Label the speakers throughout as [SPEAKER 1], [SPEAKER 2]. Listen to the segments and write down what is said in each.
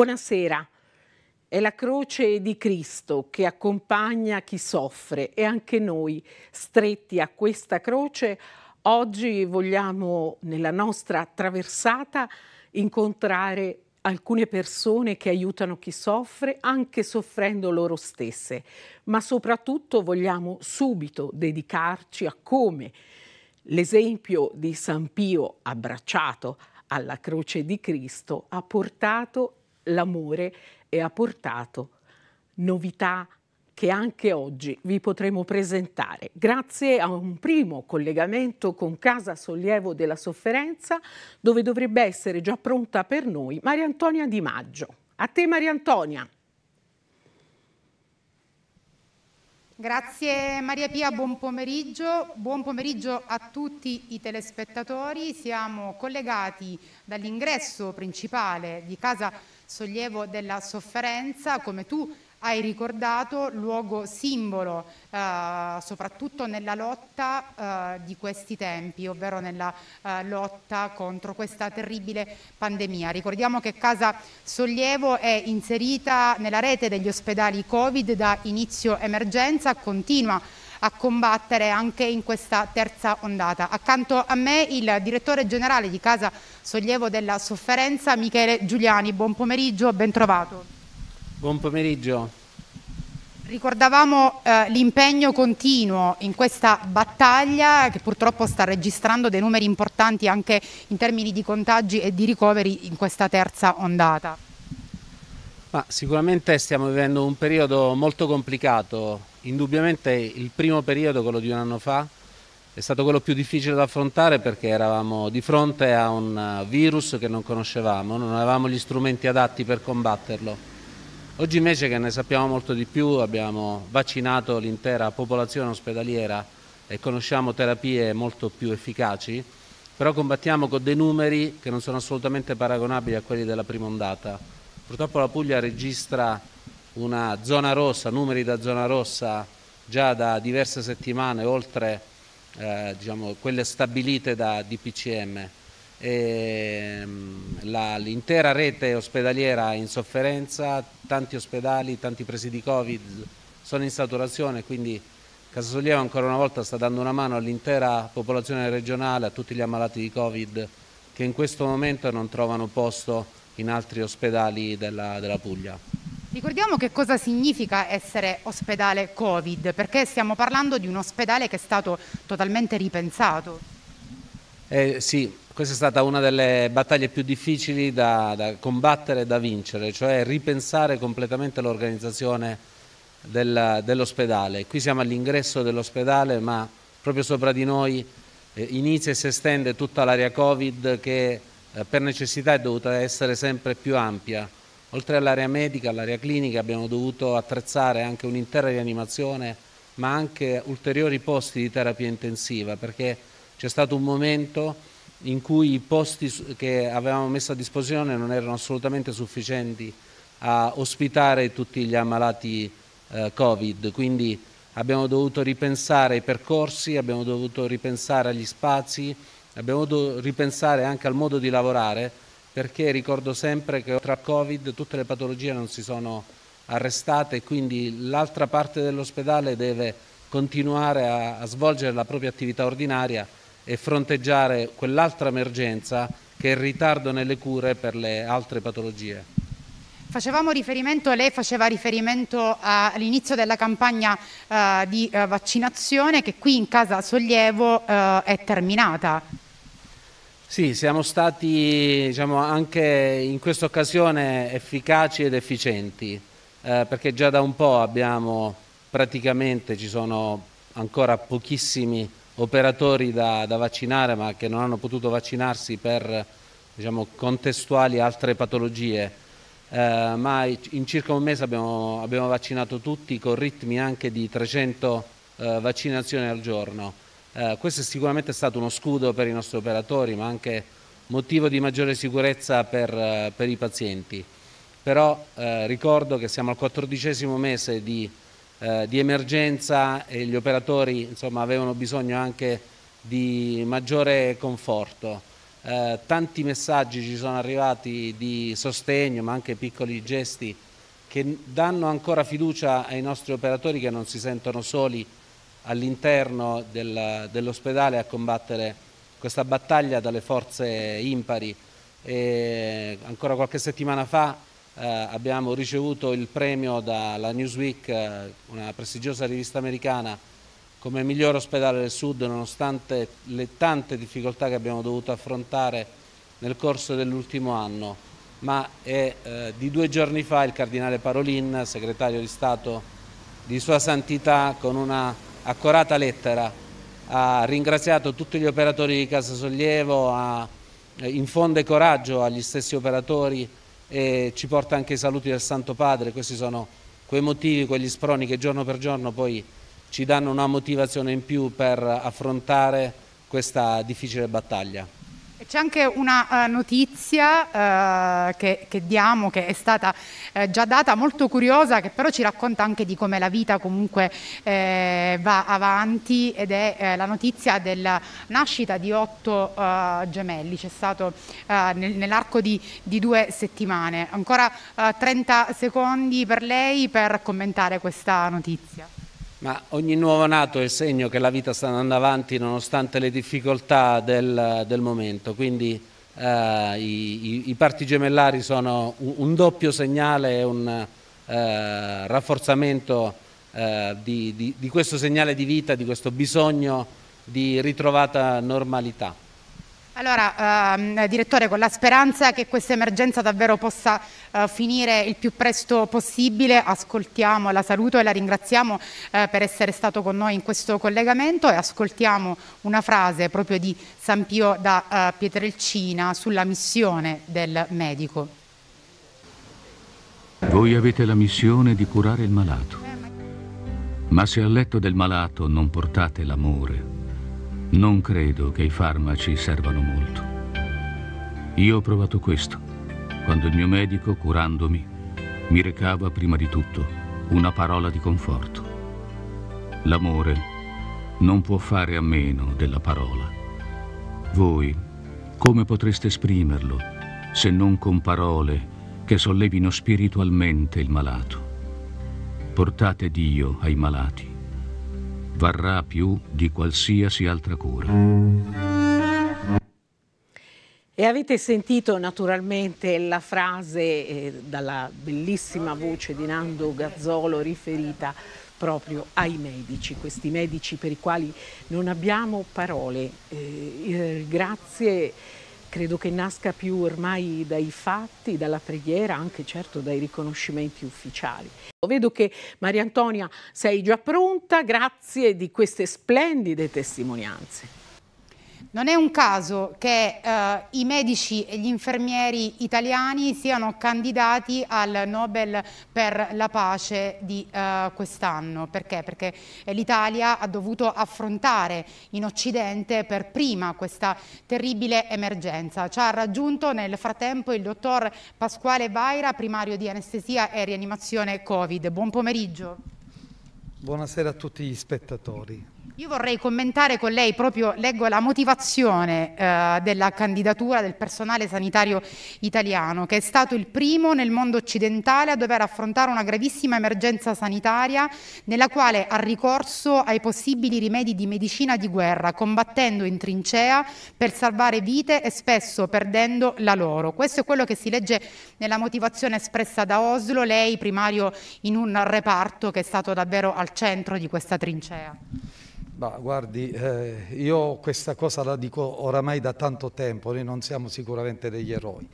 [SPEAKER 1] Buonasera. È la croce di Cristo che accompagna chi soffre e anche noi, stretti a questa croce, oggi vogliamo nella nostra traversata incontrare alcune persone che aiutano chi soffre anche soffrendo loro stesse, ma soprattutto vogliamo subito dedicarci a come l'esempio di San Pio abbracciato alla croce di Cristo ha portato l'amore e ha portato novità che anche oggi vi potremo presentare. Grazie a un primo collegamento con Casa Sollievo della Sofferenza, dove dovrebbe essere già pronta per noi Maria Antonia Di Maggio. A te Maria Antonia.
[SPEAKER 2] Grazie Maria Pia, buon pomeriggio. Buon pomeriggio a tutti i telespettatori. Siamo collegati dall'ingresso principale di Casa Sollievo sollievo della sofferenza, come tu hai ricordato, luogo simbolo eh, soprattutto nella lotta eh, di questi tempi, ovvero nella eh, lotta contro questa terribile pandemia. Ricordiamo che Casa Sollievo è inserita nella rete degli ospedali Covid da inizio emergenza, continua a combattere anche in questa terza ondata. Accanto a me il direttore generale di Casa Sollievo della Sofferenza, Michele Giuliani. Buon pomeriggio, bentrovato.
[SPEAKER 3] Buon pomeriggio.
[SPEAKER 2] Ricordavamo eh, l'impegno continuo in questa battaglia che purtroppo sta registrando dei numeri importanti anche in termini di contagi e di ricoveri in questa terza ondata.
[SPEAKER 3] Ma sicuramente stiamo vivendo un periodo molto complicato Indubbiamente il primo periodo, quello di un anno fa, è stato quello più difficile da affrontare perché eravamo di fronte a un virus che non conoscevamo, non avevamo gli strumenti adatti per combatterlo. Oggi invece che ne sappiamo molto di più, abbiamo vaccinato l'intera popolazione ospedaliera e conosciamo terapie molto più efficaci, però combattiamo con dei numeri che non sono assolutamente paragonabili a quelli della prima ondata. Purtroppo la Puglia registra una zona rossa, numeri da zona rossa già da diverse settimane oltre eh, diciamo, quelle stabilite da DPCM. Ehm, l'intera rete ospedaliera è in sofferenza, tanti ospedali, tanti presidi Covid sono in saturazione, quindi Casasoglieva ancora una volta sta dando una mano all'intera popolazione regionale, a tutti gli ammalati di Covid che in questo momento non trovano posto in altri ospedali della, della Puglia.
[SPEAKER 2] Ricordiamo che cosa significa essere ospedale Covid, perché stiamo parlando di un ospedale che è stato totalmente ripensato.
[SPEAKER 3] Eh, sì, questa è stata una delle battaglie più difficili da, da combattere e da vincere, cioè ripensare completamente l'organizzazione dell'ospedale. Qui siamo all'ingresso dell'ospedale, ma proprio sopra di noi eh, inizia e si estende tutta l'area Covid che eh, per necessità è dovuta essere sempre più ampia Oltre all'area medica, all'area clinica abbiamo dovuto attrezzare anche un'intera rianimazione ma anche ulteriori posti di terapia intensiva perché c'è stato un momento in cui i posti che avevamo messo a disposizione non erano assolutamente sufficienti a ospitare tutti gli ammalati eh, Covid, quindi abbiamo dovuto ripensare i percorsi, abbiamo dovuto ripensare agli spazi, abbiamo dovuto ripensare anche al modo di lavorare perché ricordo sempre che tra Covid tutte le patologie non si sono arrestate e quindi l'altra parte dell'ospedale deve continuare a, a svolgere la propria attività ordinaria e fronteggiare quell'altra emergenza che è il ritardo nelle cure per le altre patologie.
[SPEAKER 2] Facevamo riferimento, lei faceva riferimento all'inizio della campagna uh, di eh, vaccinazione che qui in casa Sollievo uh, è terminata.
[SPEAKER 3] Sì, siamo stati diciamo, anche in questa occasione efficaci ed efficienti, eh, perché già da un po' abbiamo praticamente, ci sono ancora pochissimi operatori da, da vaccinare, ma che non hanno potuto vaccinarsi per diciamo, contestuali altre patologie. Eh, ma in circa un mese abbiamo, abbiamo, vaccinato tutti con ritmi anche di 300 eh, vaccinazioni al giorno. Eh, questo è sicuramente stato uno scudo per i nostri operatori, ma anche motivo di maggiore sicurezza per, eh, per i pazienti. Però eh, ricordo che siamo al quattordicesimo mese di, eh, di, emergenza e gli operatori insomma, avevano bisogno anche di maggiore conforto. Eh, tanti messaggi ci sono arrivati di sostegno, ma anche piccoli gesti che danno ancora fiducia ai nostri operatori che non si sentono soli all'interno dell'ospedale a combattere questa battaglia dalle forze impari. E ancora qualche settimana fa eh, abbiamo ricevuto il premio dalla Newsweek, eh, una prestigiosa rivista americana, come miglior ospedale del Sud nonostante le tante difficoltà che abbiamo dovuto affrontare nel corso dell'ultimo anno. Ma è eh, di due giorni fa il Cardinale Parolin, segretario di Stato di Sua Santità, con una accorata lettera, ha ringraziato tutti gli operatori di Casa Sollievo, ha, eh, infonde coraggio agli stessi operatori e ci porta anche i saluti del Santo Padre, questi sono quei motivi, quegli sproni che giorno per giorno poi ci danno una motivazione in più per affrontare questa difficile battaglia.
[SPEAKER 2] C'è anche una uh, notizia uh, che, che, diamo, che è stata uh, già data, molto curiosa, che però ci racconta anche di come la vita comunque eh, va avanti ed è eh, la notizia della nascita di otto gemelli. C'è stato nel, nell'arco di, di, due settimane. Ancora 30 secondi per lei per commentare questa notizia.
[SPEAKER 3] Ma ogni nuovo nato è segno che la vita sta andando avanti nonostante le difficoltà del, del momento, quindi eh, i, i, parti gemellari sono un, un doppio segnale e un eh, rafforzamento eh, di, di, di questo segnale di vita, di questo bisogno di ritrovata normalità.
[SPEAKER 2] Allora, ehm, direttore, con la speranza che questa emergenza davvero possa eh, finire il più presto possibile, ascoltiamo, la saluto e la ringraziamo eh, per essere stato con noi in questo collegamento e ascoltiamo una frase proprio di San Pio da eh, Pietrelcina sulla missione del medico.
[SPEAKER 4] Voi avete la missione di curare il malato, eh, ma se al letto del malato non portate l'amore, non credo che i farmaci servano molto. Io ho provato questo, quando il mio medico, curandomi, mi recava prima di tutto una parola di conforto. L'amore non può fare a meno della parola. Voi, come potreste esprimerlo se non con parole che sollevino spiritualmente il malato? Portate Dio ai malati varrà più di qualsiasi altra cura.
[SPEAKER 1] E avete sentito naturalmente la frase eh, dalla bellissima voce di Nando Gazzolo riferita proprio ai medici, questi medici per i quali non abbiamo parole. Eh, eh, grazie credo che nasca più ormai dai fatti, dalla preghiera, anche certo dai riconoscimenti ufficiali. Vedo che Maria Antonia sei già pronta, grazie di queste splendide testimonianze.
[SPEAKER 2] Non è un caso che eh, i medici e gli infermieri italiani siano candidati al Nobel per la pace di eh, quest'anno. Perché? Perché l'Italia ha dovuto affrontare in Occidente per prima questa terribile emergenza. Ci ha raggiunto nel frattempo il dottor Pasquale Vaira, primario di anestesia e rianimazione Covid. Buon pomeriggio.
[SPEAKER 5] Buonasera a tutti gli spettatori.
[SPEAKER 2] Io vorrei commentare con lei proprio, leggo la motivazione eh, della candidatura del personale sanitario italiano, che è stato il primo nel mondo occidentale a dover affrontare una gravissima emergenza sanitaria nella quale ha ricorso ai possibili rimedi di medicina di guerra, combattendo in trincea per salvare vite e spesso perdendo la loro. Questo è quello che si legge nella motivazione espressa da Oslo, lei primario in un reparto che è stato davvero al centro di questa trincea.
[SPEAKER 5] Ma guardi, eh, io questa cosa la dico oramai da tanto tempo, noi non siamo sicuramente degli eroi,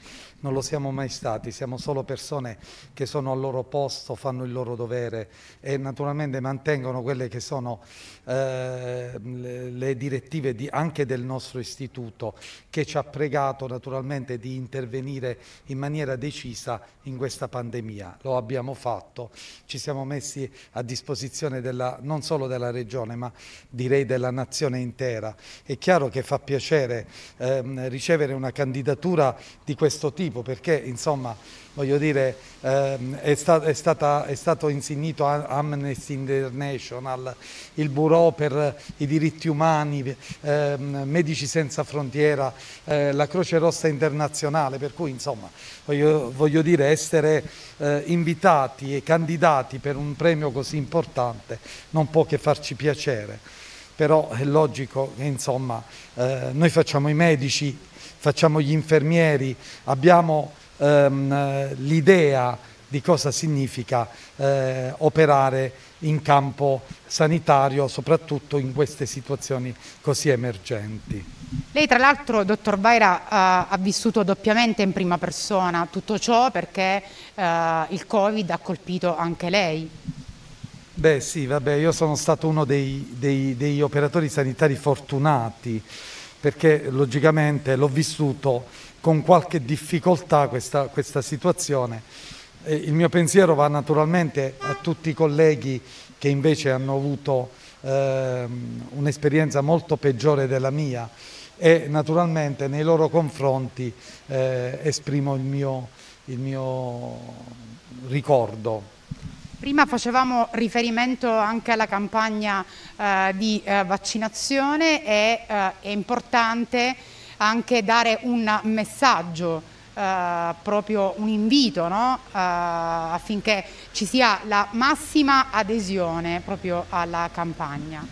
[SPEAKER 5] non lo siamo mai stati, siamo solo persone che sono al loro posto, fanno il loro dovere e naturalmente mantengono quelle che sono eh, le direttive di, anche del nostro istituto che ci ha pregato naturalmente di intervenire in maniera decisa in questa pandemia. Lo abbiamo fatto, ci siamo messi a disposizione della, non solo della regione ma direi della nazione intera. È chiaro che fa piacere ehm, ricevere una candidatura di questo tipo motivo, perché insomma, voglio dire, ehm, è, sta, è, stata, è, stato insignito Amnesty International, il Bureau per i diritti umani, ehm, Medici Senza Frontiera, eh, la Croce Rossa Internazionale, per cui insomma, voglio, voglio dire, essere eh, invitati e candidati per un premio così importante non può che farci piacere. Però è logico che insomma, eh, noi facciamo i medici facciamo gli infermieri, abbiamo ehm, l'idea di cosa significa eh, operare in campo sanitario, soprattutto in queste situazioni così emergenti.
[SPEAKER 2] Lei tra l'altro, dottor Vaira, ha, ha vissuto doppiamente in prima persona tutto ciò perché eh, il Covid ha colpito anche lei.
[SPEAKER 5] Beh sì, vabbè, io sono stato uno dei, dei, degli operatori sanitari fortunati perché logicamente l'ho vissuto con qualche difficoltà questa, questa situazione. E il mio pensiero va naturalmente a tutti i colleghi che invece hanno avuto eh, un'esperienza molto peggiore della mia e naturalmente nei loro confronti eh, esprimo il mio, il mio ricordo.
[SPEAKER 2] Prima facevamo riferimento anche alla campagna eh, di eh, vaccinazione e eh, è importante anche dare un messaggio, eh, proprio un invito no? Eh, affinché ci sia la massima adesione proprio alla campagna.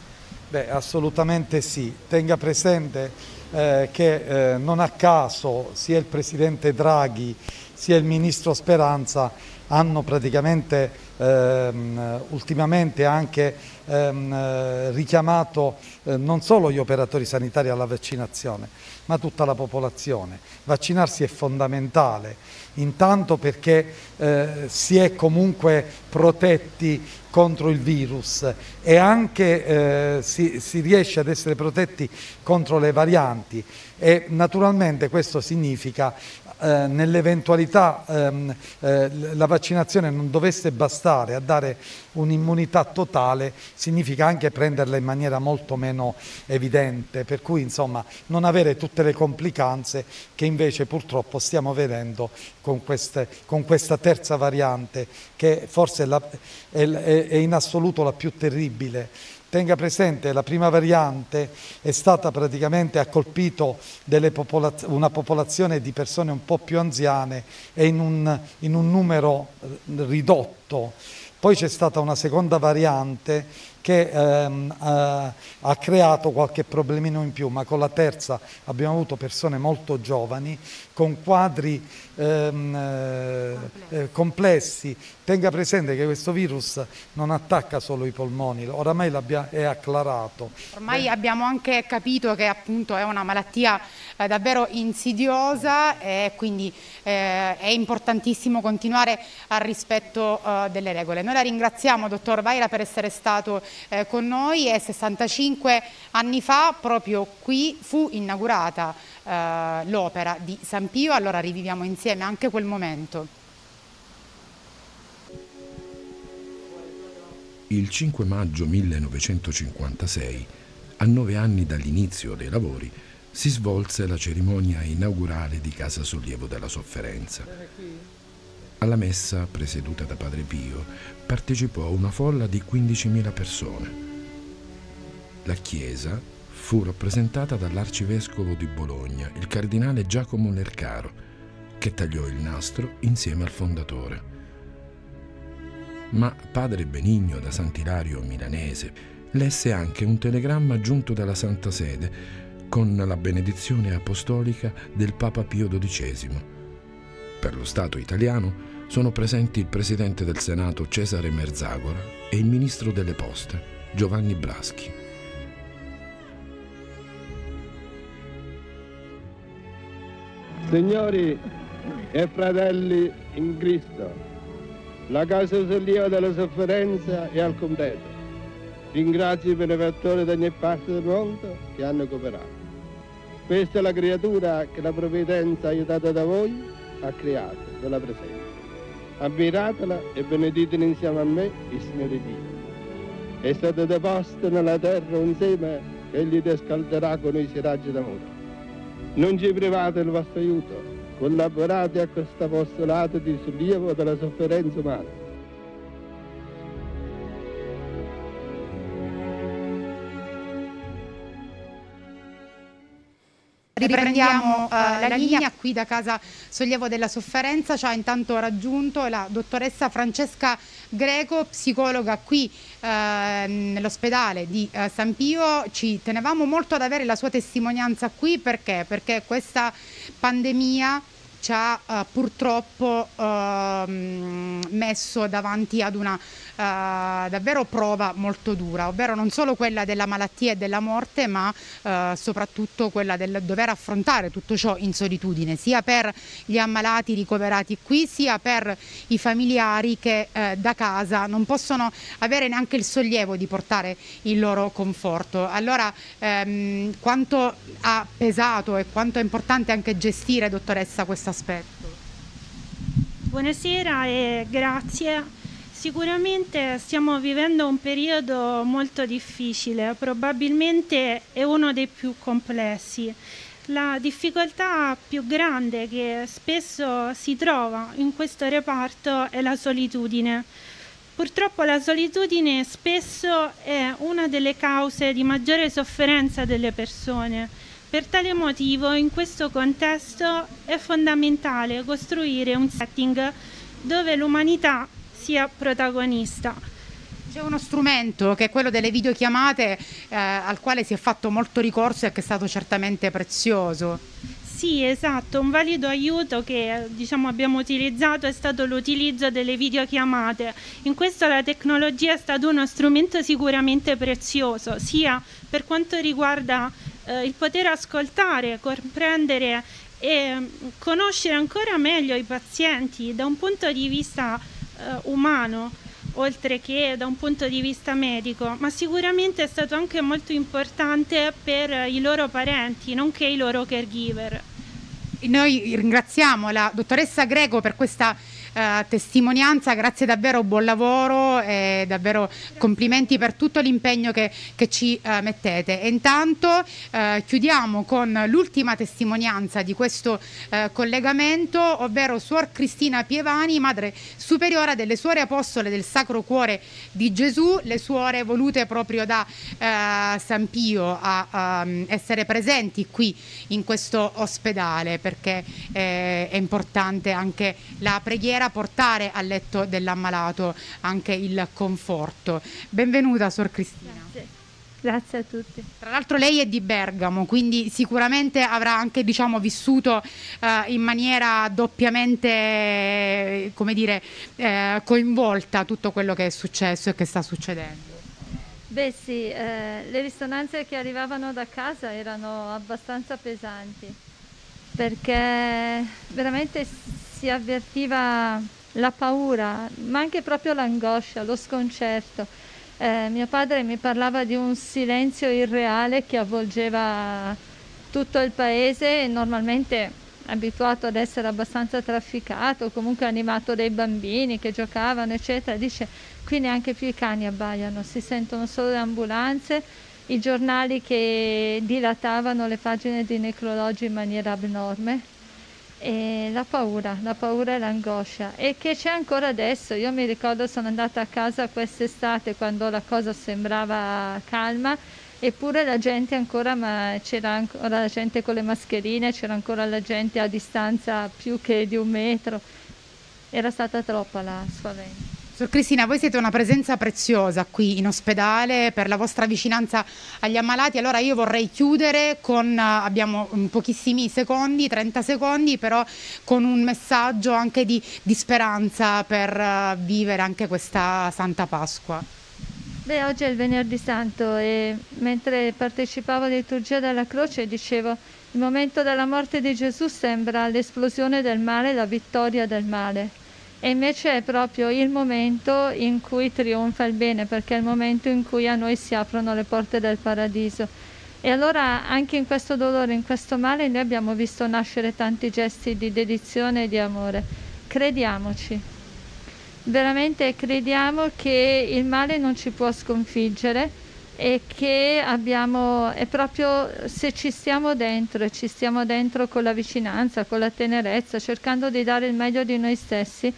[SPEAKER 5] Beh, assolutamente sì. Tenga presente eh, che non a caso sia il Presidente Draghi sia il ministro Speranza hanno praticamente ehm, ultimamente anche ehm, richiamato eh, non solo gli operatori sanitari alla vaccinazione, ma tutta la popolazione. Vaccinarsi è fondamentale, intanto perché eh, si è comunque protetti contro il virus e anche eh, si, si riesce ad essere protetti contro le varianti e naturalmente questo significa eh, nell'eventualità ehm, eh, la vaccinazione non dovesse bastare a dare un'immunità totale, significa anche prenderla in maniera molto meno evidente, per cui insomma non avere tutte le complicanze che invece purtroppo stiamo vedendo con, queste, con questa terza variante che forse è, la, è, è in assoluto la più terribile tenga presente la prima variante è stata praticamente ha colpito popolaz una popolazione di persone un po' più anziane e in un, in un numero eh, ridotto. Poi c'è stata una seconda variante che ehm, eh, ha creato qualche problemino in più, ma con la terza abbiamo avuto persone molto giovani con quadri ehm, eh, eh, complessi. Tenga presente che questo virus non attacca solo i polmoni, oramai è acclarato.
[SPEAKER 2] Ormai eh. abbiamo anche capito che appunto è una malattia eh, davvero insidiosa e quindi eh, è importantissimo continuare al rispetto eh, delle regole. Noi la ringraziamo dottor Vaira per essere stato con noi e 65 anni fa proprio qui fu inaugurata eh, l'opera di San Pio, allora riviviamo insieme anche quel momento.
[SPEAKER 5] Il 5 maggio 1956, a nove anni dall'inizio dei lavori, si svolse la cerimonia inaugurale di Casa Sollievo della Sofferenza. Alla messa, presieduta da Padre Pio, partecipò una folla di 15.000 persone. La chiesa, fu rappresentata dall'arcivescovo di Bologna, il cardinale Giacomo Lercaro, che tagliò il nastro insieme al fondatore. Ma padre Benigno da Sant'Ilario milanese lesse anche un telegramma giunto dalla Santa Sede con la benedizione apostolica del Papa Pio XII. Per lo Stato italiano sono presenti il Presidente del Senato Cesare Merzagora e il Ministro delle Poste Giovanni Braschi.
[SPEAKER 6] Signori e fratelli in Cristo, la casa esiliva della sofferenza è al completo. Ringrazio i benefattori da ogni parte del mondo che hanno cooperato. Questa è la creatura che la provvidenza aiutata da voi ha creato della presenza. Ammiratela e beneditela insieme a me il Signore Dio. È stato deposto nella terra un seme che gli descalderà con i seraggi d'amore. Non ci private il vostro aiuto, collaborate a questo apostolato di sollievo della sofferenza umana.
[SPEAKER 2] Riprendiamo uh, la linea qui da casa Sollievo della Sofferenza, ci ha intanto raggiunto la dottoressa Francesca Greco, psicologa qui uh, nell'ospedale di uh, San Pio. Ci tenevamo molto ad avere la sua testimonianza qui perché? Perché questa pandemia ci ha uh, purtroppo uh, messo davanti ad una uh, davvero prova molto dura, ovvero non solo quella della malattia e della morte, ma eh, soprattutto quella del dover affrontare tutto ciò in solitudine, sia per gli ammalati ricoverati qui, sia per i familiari che da casa non possono avere neanche il sollievo di portare il loro conforto. Allora, ehm, quanto ha pesato e quanto è importante anche gestire, dottoressa, questa aspetto?
[SPEAKER 7] Buonasera e grazie. Sicuramente stiamo vivendo un periodo molto difficile, probabilmente è uno dei più complessi. La difficoltà più grande che spesso si trova in questo reparto è la solitudine. Purtroppo la solitudine spesso è una delle cause di maggiore sofferenza delle persone per tale motivo in questo contesto è fondamentale costruire un setting dove l'umanità sia protagonista.
[SPEAKER 2] C'è uno strumento che è quello delle videochiamate eh, al quale si è fatto molto ricorso e che è stato certamente prezioso.
[SPEAKER 7] Sì, esatto, un valido aiuto che diciamo, abbiamo utilizzato è stato l'utilizzo delle videochiamate. In questo la tecnologia è stato uno strumento sicuramente prezioso, sia per quanto riguarda eh, il poter ascoltare, comprendere e mm, conoscere ancora meglio i pazienti da un punto di vista eh, umano oltre che da un punto di vista medico, ma sicuramente è stato anche molto importante per i loro parenti, nonché i loro caregiver.
[SPEAKER 2] Noi ringraziamo la dottoressa Greco per questa eh, testimonianza, grazie davvero, buon lavoro e davvero complimenti per tutto l'impegno che, che, ci eh, mettete. E intanto eh, chiudiamo con l'ultima testimonianza di questo eh, collegamento, ovvero Suor Cristina Pievani, madre superiora delle Suore Apostole del Sacro Cuore di Gesù, le suore volute proprio da San Pio a, a mm, essere presenti qui in questo ospedale perché è importante anche la preghiera era portare al letto dell'ammalato anche il conforto. Benvenuta, Sor Cristina. Grazie. Grazie a tutti. Tra l'altro lei è di Bergamo, quindi sicuramente avrà anche diciamo, vissuto eh, in maniera doppiamente dire, eh, coinvolta tutto quello che è successo e che sta succedendo.
[SPEAKER 8] Beh sì, eh, le risonanze che arrivavano da casa erano abbastanza pesanti perché veramente si avvertiva la paura, ma anche proprio l'angoscia, lo sconcerto. Eh, mio padre mi parlava di un silenzio irreale che avvolgeva tutto il paese, normalmente abituato ad essere abbastanza trafficato, comunque animato dai bambini che giocavano, eccetera. Dice, qui neanche più i cani abbaiano, si sentono solo le ambulanze, i giornali che dilatavano le pagine di necrologi in maniera abnorme, e la paura, la paura e l'angoscia e che c'è ancora adesso. Io mi ricordo sono andata a casa quest'estate quando la cosa sembrava calma, eppure la gente ancora, ma c'era ancora la gente con le mascherine, c'era ancora la gente a distanza più che di un metro. Era stata troppa la sua
[SPEAKER 2] Sor Cristina, voi siete una presenza preziosa qui in ospedale per la vostra vicinanza agli ammalati, allora io vorrei chiudere con, eh, abbiamo mm, pochissimi secondi, 30 secondi, però con un messaggio anche di, di speranza per eh, vivere anche questa Santa Pasqua.
[SPEAKER 8] Beh, oggi è il venerdì santo e mentre partecipavo alla liturgia della croce dicevo il momento della morte di Gesù sembra l'esplosione del male, la vittoria del male e invece è proprio il momento in cui trionfa il bene, perché è il momento in cui a noi si aprono le porte del paradiso. E allora anche in questo dolore, in questo male, noi abbiamo visto nascere tanti gesti di dedizione e di amore. Crediamoci, veramente crediamo che il male non ci può sconfiggere e che abbiamo, è proprio se ci stiamo dentro e ci stiamo dentro con la vicinanza, con la tenerezza, cercando di dare il meglio di noi stessi,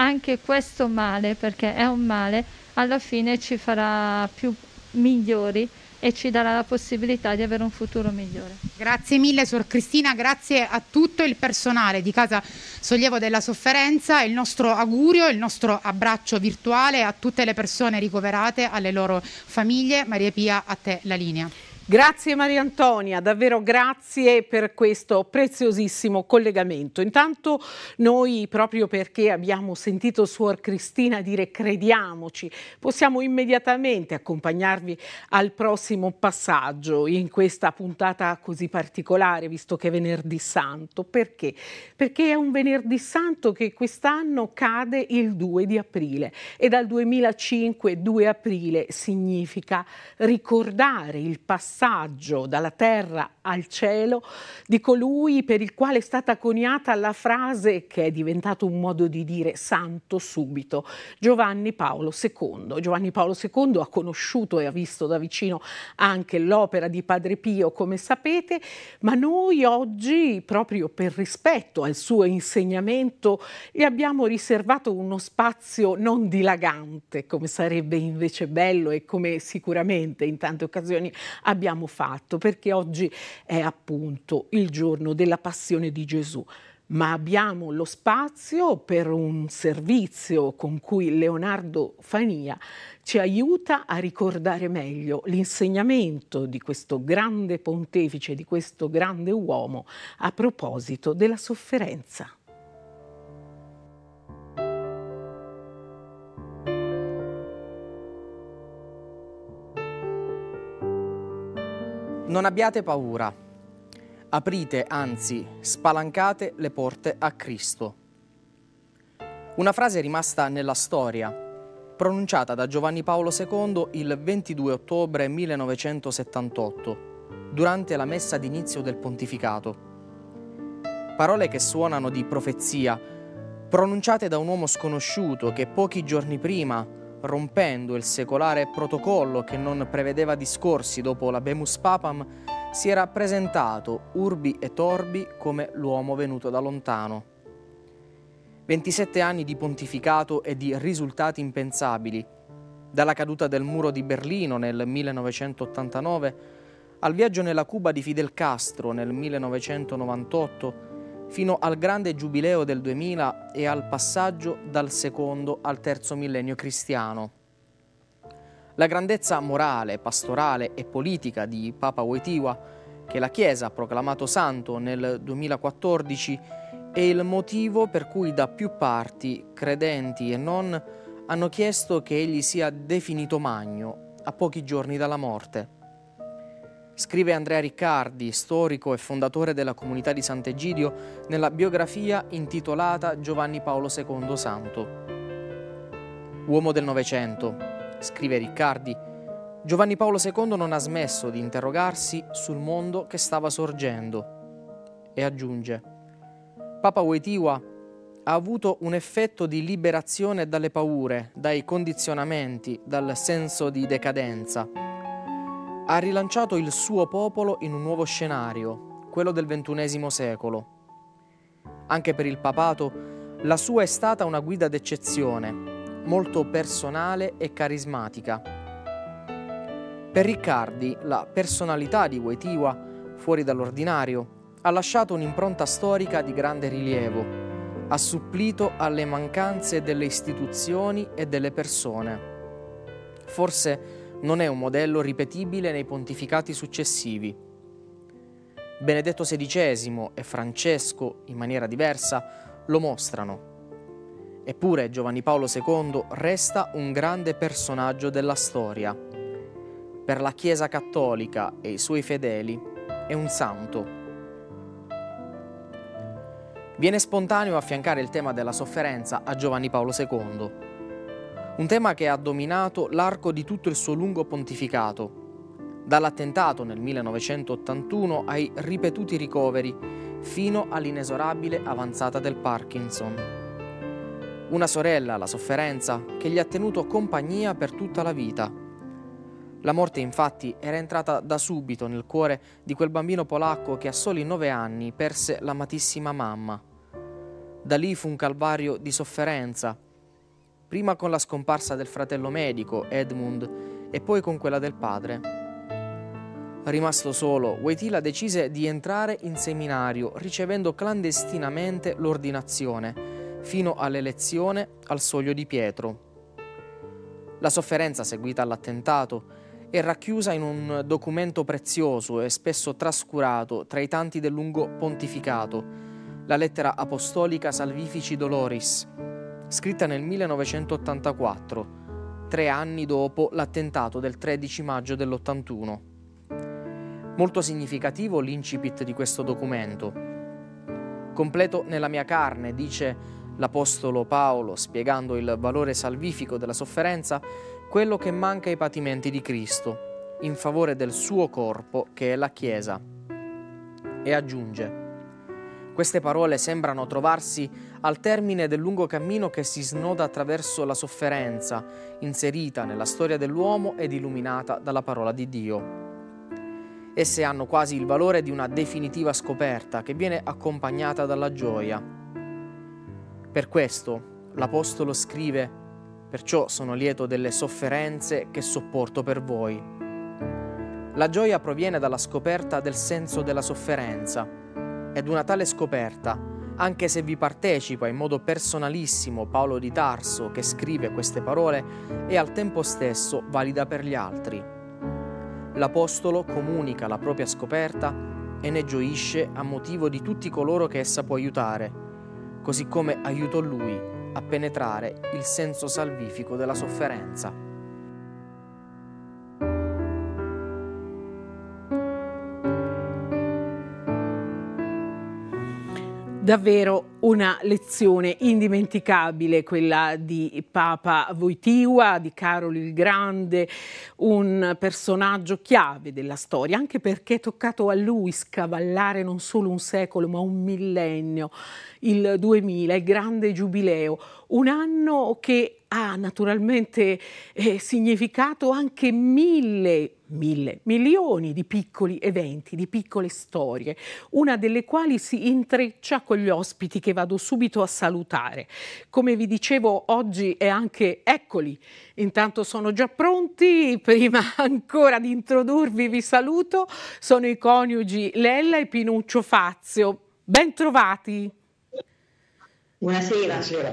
[SPEAKER 8] anche questo male, perché è un male, alla fine ci farà più migliori e ci darà la possibilità di avere un futuro
[SPEAKER 2] migliore. Grazie mille Sor Cristina, grazie a tutto il personale di Casa Sollievo della Sofferenza, il nostro augurio, il nostro abbraccio virtuale a tutte le persone ricoverate, alle loro famiglie. Maria Pia, a te la linea. Grazie Maria Antonia,
[SPEAKER 1] davvero grazie per questo preziosissimo collegamento. Intanto noi, proprio perché abbiamo sentito Suor Cristina dire crediamoci, possiamo immediatamente accompagnarvi al prossimo passaggio in questa puntata così particolare, visto che è venerdì santo. Perché? Perché è un venerdì santo che quest'anno cade il 2 di aprile e dal 2005 2 aprile significa ricordare il passato passaggio dalla terra al cielo di colui per il quale è stata coniata la frase che è diventato un modo di dire santo subito, Giovanni Paolo II. Giovanni Paolo II ha conosciuto e ha visto da vicino anche l'opera di Padre Pio, come sapete, ma noi oggi, proprio per rispetto al suo insegnamento, gli abbiamo riservato uno spazio non dilagante, come sarebbe invece bello e come sicuramente in tante occasioni abbiamo abbiamo fatto, perché oggi è appunto il giorno della passione di Gesù ma abbiamo lo spazio per un servizio con cui Leonardo Fania ci aiuta a ricordare meglio l'insegnamento di questo grande pontefice, di questo grande uomo a proposito della sofferenza.
[SPEAKER 9] Non abbiate paura, aprite, anzi, spalancate le porte a Cristo. Una frase rimasta nella storia, pronunciata da Giovanni Paolo II il 22 ottobre 1978, durante la messa d'inizio del pontificato. Parole che suonano di profezia, pronunciate da un uomo sconosciuto che pochi giorni prima rompendo il secolare protocollo che non prevedeva discorsi dopo la Bemus Papam, si era presentato urbi e torbi come l'uomo venuto da lontano. 27 anni di pontificato e di risultati impensabili, dalla caduta del muro di Berlino nel 1989 al viaggio nella Cuba di Fidel Castro nel 1998 fino al grande giubileo del 2000 e al passaggio dal secondo al terzo millennio cristiano. La grandezza morale, pastorale e politica di Papa Wojtyła, che la Chiesa ha proclamato santo nel 2014, è il motivo per cui da più parti, credenti e non, hanno chiesto che egli sia definito magno a pochi giorni dalla morte. Scrive Andrea Riccardi, storico e fondatore della comunità di Sant'Egidio, nella biografia intitolata Giovanni Paolo II Santo. Uomo del Novecento, scrive Riccardi, Giovanni Paolo II non ha smesso di interrogarsi sul mondo che stava sorgendo. E aggiunge, Papa Wojtyła ha avuto un effetto di liberazione dalle paure, dai condizionamenti, dal senso di decadenza ha rilanciato il suo popolo in un nuovo scenario, quello del XXI secolo. Anche per il papato, la sua è stata una guida d'eccezione, molto personale e carismatica. Per Riccardi, la personalità di Wojtyła, fuori dall'ordinario, ha lasciato un'impronta storica di grande rilievo, ha supplito alle mancanze delle istituzioni e delle persone. Forse non è un modello ripetibile nei pontificati successivi. Benedetto XVI e Francesco, in maniera diversa, lo mostrano. Eppure Giovanni Paolo II resta un grande personaggio della storia. Per la Chiesa cattolica e i suoi fedeli è un santo. Viene spontaneo affiancare il tema della sofferenza a Giovanni Paolo II un tema che ha dominato l'arco di tutto il suo lungo pontificato, dall'attentato nel 1981 ai ripetuti ricoveri fino all'inesorabile avanzata del Parkinson. Una sorella, la sofferenza, che gli ha tenuto compagnia per tutta la vita. La morte infatti era entrata da subito nel cuore di quel bambino polacco che a soli nove anni perse l'amatissima mamma. Da lì fu un calvario di sofferenza, prima con la scomparsa del fratello medico, Edmund, e poi con quella del padre. Rimasto solo, Waitila decise di entrare in seminario, ricevendo clandestinamente l'ordinazione, fino all'elezione al soglio di Pietro. La sofferenza seguita all'attentato è racchiusa in un documento prezioso e spesso trascurato tra i tanti del lungo pontificato, la lettera apostolica Salvifici Doloris, scritta nel 1984, tre anni dopo l'attentato del 13 maggio dell'81. Molto significativo l'incipit di questo documento. Completo nella mia carne, dice l'Apostolo Paolo, spiegando il valore salvifico della sofferenza, quello che manca ai patimenti di Cristo, in favore del suo corpo che è la Chiesa. E aggiunge, queste parole sembrano trovarsi al termine del lungo cammino che si snoda attraverso la sofferenza, inserita nella storia dell'uomo ed illuminata dalla parola di Dio. Esse hanno quasi il valore di una definitiva scoperta che viene accompagnata dalla gioia. Per questo l'Apostolo scrive, perciò sono lieto delle sofferenze che sopporto per voi. La gioia proviene dalla scoperta del senso della sofferenza, ed una tale scoperta, anche se vi partecipa in modo personalissimo Paolo di Tarso che scrive queste parole, è al tempo stesso valida per gli altri. L'Apostolo comunica la propria scoperta e ne gioisce a motivo di tutti coloro che essa può aiutare, così come aiutò lui a penetrare il senso salvifico della sofferenza.
[SPEAKER 1] Davvero una lezione indimenticabile quella di Papa Voitiva, di Carolo il Grande, un personaggio chiave della storia, anche perché è toccato a lui scavallare non solo un secolo ma un millennio, il 2000, il grande giubileo, un anno che ha naturalmente eh, significato anche mille, mille, milioni di piccoli eventi, di piccole storie, una delle quali si intreccia con gli ospiti che vado subito a salutare. Come vi dicevo, oggi è anche Eccoli. Intanto sono già pronti, prima ancora di introdurvi vi saluto, sono i coniugi Lella e Pinuccio Fazio. Bentrovati. Buonasera. Buonasera.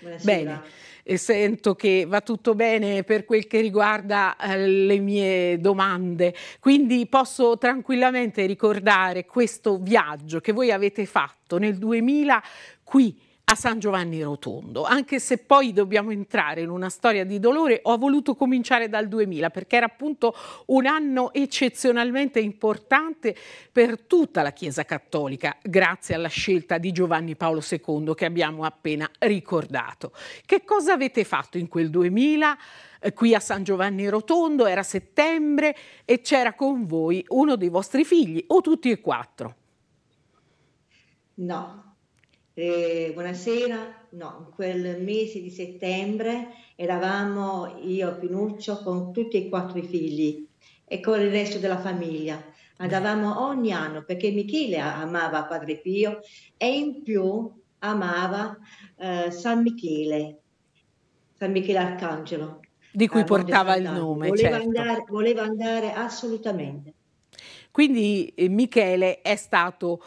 [SPEAKER 1] Buonasera. Bene e sento che va tutto bene per quel che riguarda eh, le mie domande. Quindi posso tranquillamente ricordare questo viaggio che voi avete fatto nel 2000 qui a San Giovanni Rotondo. Anche se poi dobbiamo entrare in una storia di dolore, ho voluto cominciare dal 2000 perché era appunto un anno eccezionalmente importante per tutta la Chiesa Cattolica, grazie alla scelta di Giovanni Paolo II che abbiamo appena ricordato. Che cosa avete fatto in quel 2000? Eh, qui a San Giovanni Rotondo, era settembre e c'era con voi uno dei vostri figli o tutti e quattro?
[SPEAKER 10] No, eh, buonasera, no, in quel mese di settembre eravamo io e Pinuccio con tutti e quattro i figli e con il resto della famiglia. Andavamo ogni anno perché Michele amava Padre Pio e in più amava eh, San Michele, San Michele Arcangelo. Di cui portava il nome. Voleva, certo. andare, voleva andare assolutamente. Quindi eh, Michele
[SPEAKER 1] è stato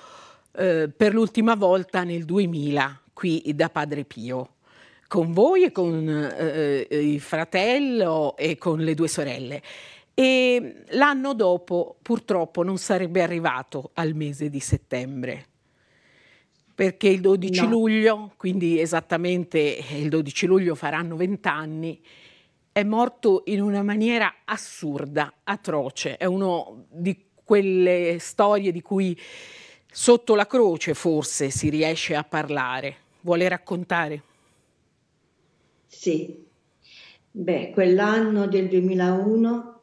[SPEAKER 1] eh, per l'ultima volta nel 2000 qui da Padre Pio, con voi e con eh, eh, il fratello e con le due sorelle. E l'anno dopo purtroppo non sarebbe arrivato al mese di settembre perché il 12 no. luglio, quindi esattamente eh, il 12 luglio faranno vent'anni, è morto in una maniera assurda, atroce. È una di quelle storie di cui Sotto la croce forse si riesce a parlare. Vuole raccontare?
[SPEAKER 10] Sì. Beh, quell'anno del 2001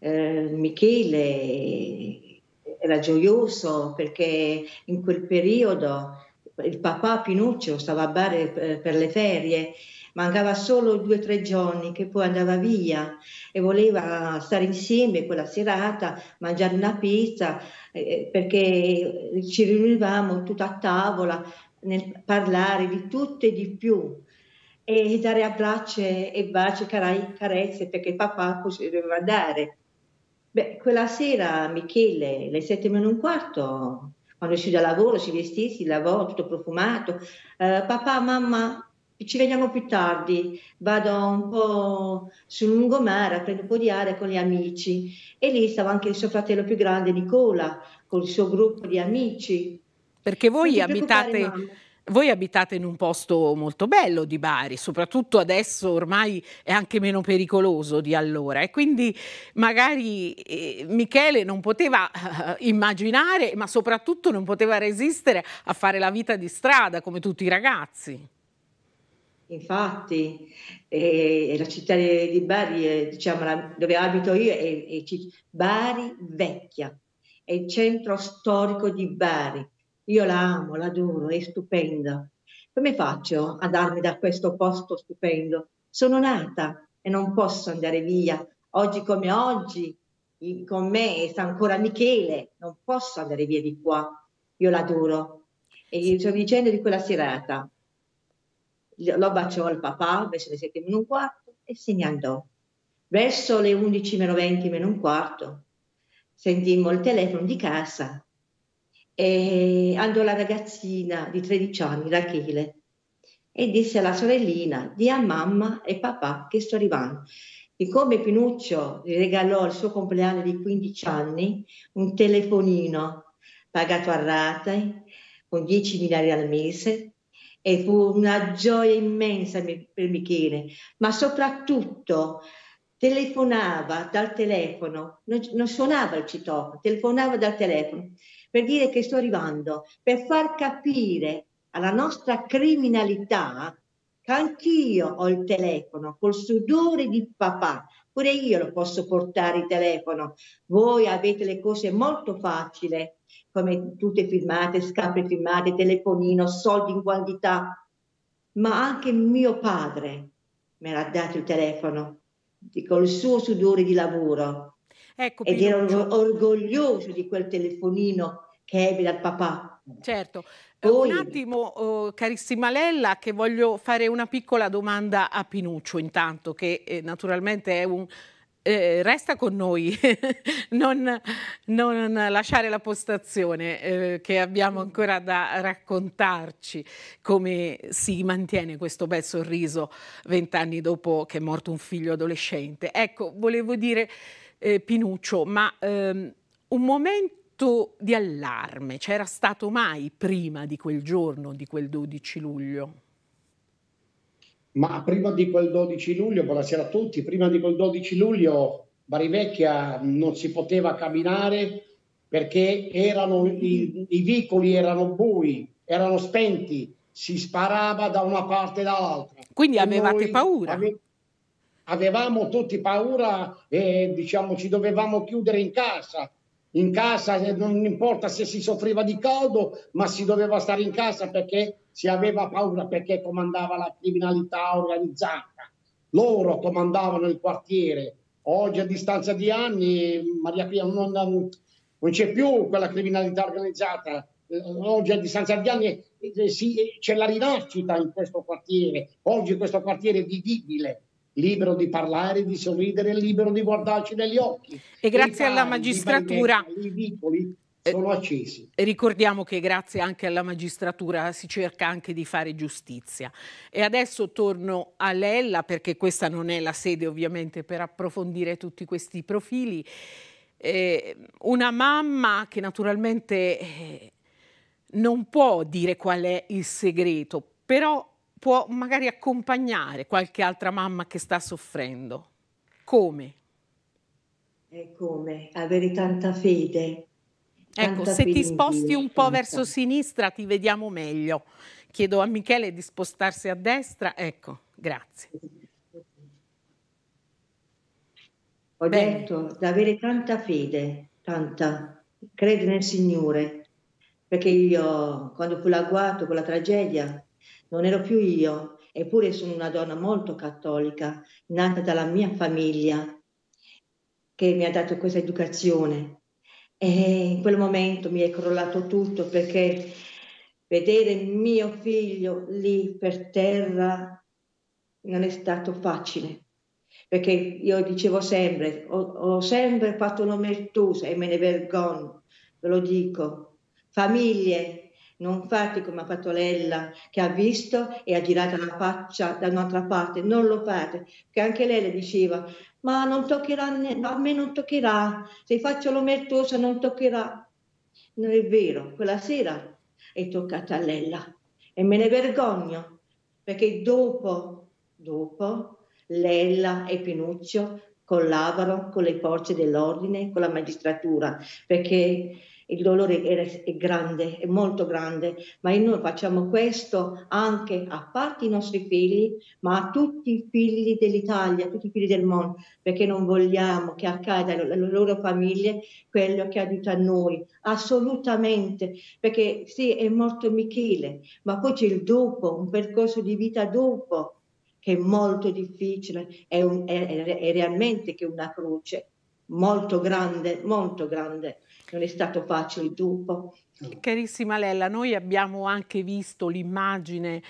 [SPEAKER 10] eh, Michele era gioioso perché in quel periodo il papà Pinuccio stava a Bari eh, per le ferie mancava solo due o tre giorni che poi andava via e voleva stare insieme quella serata, mangiare una pizza, eh, eh perché ci riunivamo tutta a tavola nel parlare di tutto e di più e dare abbracci e baci, carezze, perché papà così doveva dare. Beh, quella sera Michele, alle sette meno un quarto, quando uscì da lavoro, si vestì, si lavò tutto profumato, eh, papà, mamma, ci vediamo più tardi, vado un po' sul lungomare, a prendere un po' di aria con gli amici e lì stava anche il suo fratello più grande Nicola con il suo gruppo di amici. Perché voi abitate...
[SPEAKER 1] Voi abitate in un posto molto bello di Bari, soprattutto adesso ormai è anche meno pericoloso di allora e quindi magari eh, Michele non poteva eh, immaginare, ma soprattutto non poteva resistere a fare la vita di strada come tutti i ragazzi.
[SPEAKER 10] Infatti, eh, la città di Bari, eh, diciamo la, dove abito io, è, è Bari Vecchia, è il centro storico di Bari. Io la amo, la adoro, è stupenda. Come faccio ad andarmi da questo posto stupendo? Sono nata e non posso andare via. Oggi come oggi, con me sta ancora Michele, non posso andare via di qua. Io l'adoro. E sto dicendo di quella serata, lo baciò al papà verso le 7 meno un quarto e se ne andò. Verso le 11 meno 20 meno un quarto sentimmo il telefono di casa e andò la ragazzina di 13 anni, Rachele, e disse alla sorellina, di a mamma e papà che sto arrivando. Siccome Pinuccio gli regalò al suo compleanno di 15 anni un telefonino pagato a rate con 10.000 lire al mese, e fu una gioia immensa per Michele, ma soprattutto telefonava dal telefono, non, non suonava il citofono, telefonava dal telefono per dire che sto arrivando, per far capire alla nostra criminalità che anch'io ho il telefono col sudore di papà, pure io lo posso portare il telefono, voi avete le cose molto facili, come tutte filmate, scarpe filmate, telefonino, soldi in quantità. Ma anche mio padre mi era dato il telefono con il suo sudore di lavoro. Ecco, Ed ero orgoglioso di quel telefonino che ebbe dal papà.
[SPEAKER 1] Certo. Eh, un attimo, eh, carissima Lella, che voglio fare una piccola domanda a Pinuccio intanto, che eh, naturalmente è un eh, resta con noi, non, non, lasciare la postazione eh, che abbiamo ancora da raccontarci come si mantiene questo bel sorriso vent'anni dopo che è morto un figlio adolescente. Ecco, volevo dire eh, Pinuccio, ma ehm, un momento di allarme c'era stato mai prima di quel giorno, di quel 12 luglio?
[SPEAKER 11] Ma prima di quel 12 luglio, buonasera a tutti, prima di quel 12 luglio Barivecchia non si poteva camminare perché erano, i, i vicoli erano bui, erano spenti, si sparava da una parte e dall'altra. Quindi avevate paura? Ave, avevamo tutti paura e diciamo ci dovevamo chiudere in casa in casa eh, non importa se si soffriva di caldo, ma si doveva stare in casa perché si aveva paura, perché comandava la criminalità organizzata. Loro comandavano il quartiere. Oggi a distanza di anni, Maria Pia, non, non c'è più quella criminalità organizzata. Eh, oggi a distanza di anni eh, c'è la rinascita in questo quartiere. Oggi questo quartiere è vivibile libero di parlare, di sorridere, libero di guardarci negli occhi. E grazie alla magistratura. I vicoli sono accesi.
[SPEAKER 1] Ricordiamo che grazie anche alla magistratura si cerca anche di fare giustizia. E adesso torno a Lella perché questa non è la sede ovviamente per approfondire tutti questi profili. Eh, una mamma che naturalmente eh, non può dire qual è il segreto, però può magari accompagnare qualche altra mamma che sta soffrendo. Come?
[SPEAKER 10] E come? Avere tanta fede. Ecco, tanta ecco, se ti sposti un
[SPEAKER 1] po' verso sinistra ti vediamo meglio. Chiedo a Michele di spostarsi a destra. Ecco, grazie.
[SPEAKER 10] Ho Bene. detto di avere tanta fede, tanta, credere nel Signore, perché io quando fu l'agguato, la tragedia, non ero più io, eppure sono una donna molto cattolica, nata dalla mia famiglia, che mi ha dato questa educazione. E in quel momento mi è crollato tutto perché vedere mio figlio lì per terra non è stato facile. Perché io dicevo sempre, ho, ho sempre fatto un'omertosa e me ne vergogno, ve lo dico. Famiglie non fate come ha fatto Lella, che ha visto e ha girato la faccia da un'altra parte. Non lo fate, perché anche lei le diceva, ma non toccherà, a me non toccherà, se faccio l'omertosa non toccherà. Non è vero, quella sera è toccata a Lella e me ne vergogno, perché dopo, dopo, Lella e Pinuccio collaborano con le forze dell'ordine, con la magistratura, perché il dolore è, grande, è molto grande, ma noi facciamo questo anche a parte i nostri figli, ma a tutti i figli dell'Italia, a tutti i figli del mondo, perché non vogliamo che accada alle loro famiglie quello che è accaduto a noi, assolutamente, perché sì, è morto Michele, ma poi c'è il dopo, un percorso di vita dopo che è molto difficile, è, un, è, è realmente che una croce molto grande, molto grande non è stato facile dopo.
[SPEAKER 1] Carissima Lella, noi abbiamo anche visto l'immagine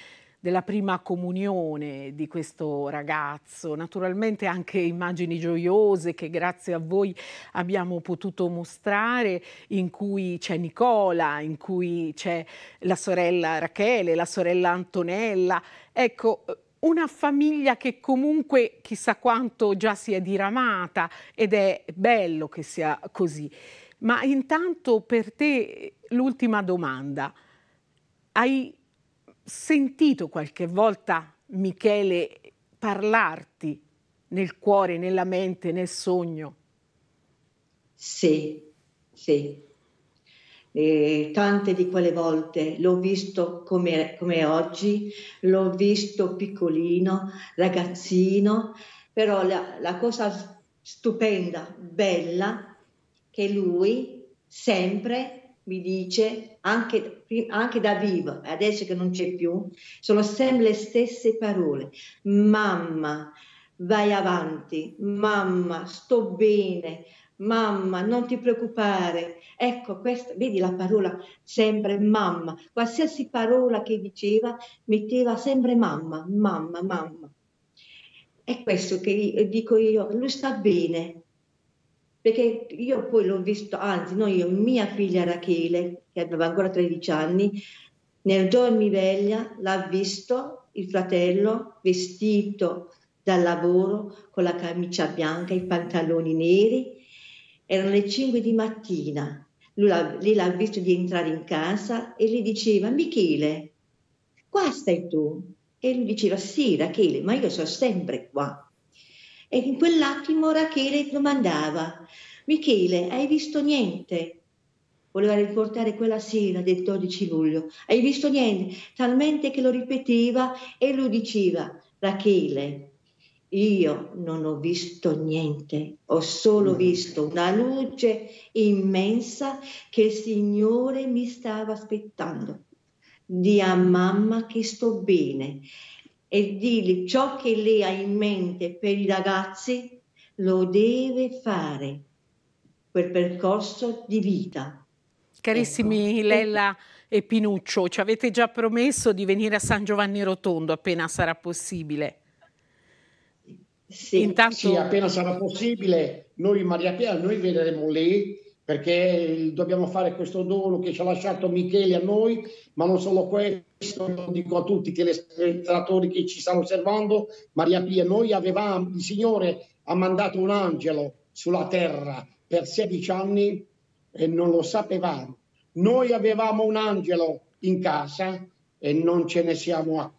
[SPEAKER 1] della prima comunione di questo ragazzo, naturalmente anche immagini gioiose che grazie a voi abbiamo potuto mostrare, in cui c'è Nicola, in cui c'è la sorella Rachele, la sorella Antonella, ecco una famiglia che comunque chissà quanto già si è diramata ed è bello che sia così. Ma intanto per te l'ultima domanda. Hai sentito qualche volta Michele parlarti nel cuore, nella mente, nel
[SPEAKER 10] sogno? Sì, sì. E tante di quelle volte l'ho visto come, come oggi, l'ho visto piccolino, ragazzino, però la, la cosa stupenda, bella, che lui sempre mi dice, anche, anche da vivo, adesso che non c'è più, sono sempre le stesse parole. Mamma, vai avanti, mamma, sto bene, mamma, non ti preoccupare. Ecco, questa, vedi la parola sempre mamma, qualsiasi parola che diceva metteva sempre mamma, mamma, mamma. È questo che dico io, lui sta bene, perché io poi l'ho visto, anzi no, io, mia figlia Rachele, che aveva ancora 13 anni, nel dormiveglia l'ha visto il fratello vestito dal lavoro con la camicia bianca, i pantaloni neri, erano le 5 di mattina, lui l'ha, lei l'ha visto di entrare in casa e gli diceva Michele, qua stai tu? E lui diceva sì Rachele, ma io sono sempre qua. E in quell'attimo Rachele domandava, Michele, hai visto niente? Voleva riportare quella sera del 12 luglio, hai visto niente? Talmente che lo ripeteva e lo diceva, Rachele, io non ho visto niente, ho solo visto una luce immensa che il Signore mi stava aspettando. Di a mamma che sto bene e dirgli ciò che lei ha in mente per i ragazzi lo deve fare, quel percorso di vita. Carissimi
[SPEAKER 1] ecco. Lella e Pinuccio, ci avete già promesso di venire a San Giovanni Rotondo appena sarà possibile. Sì, Intanto... sì appena sarà possibile,
[SPEAKER 11] noi Maria Pia, noi vedremo lei perché dobbiamo fare questo dono che ci ha lasciato Michele a noi, ma non solo questo, lo dico a tutti i telespettatori che ci stanno osservando, Maria Pia, noi avevamo, il Signore ha mandato un angelo sulla terra per 16 anni e non lo sapevamo. Noi avevamo un angelo in casa e non ce ne siamo accorti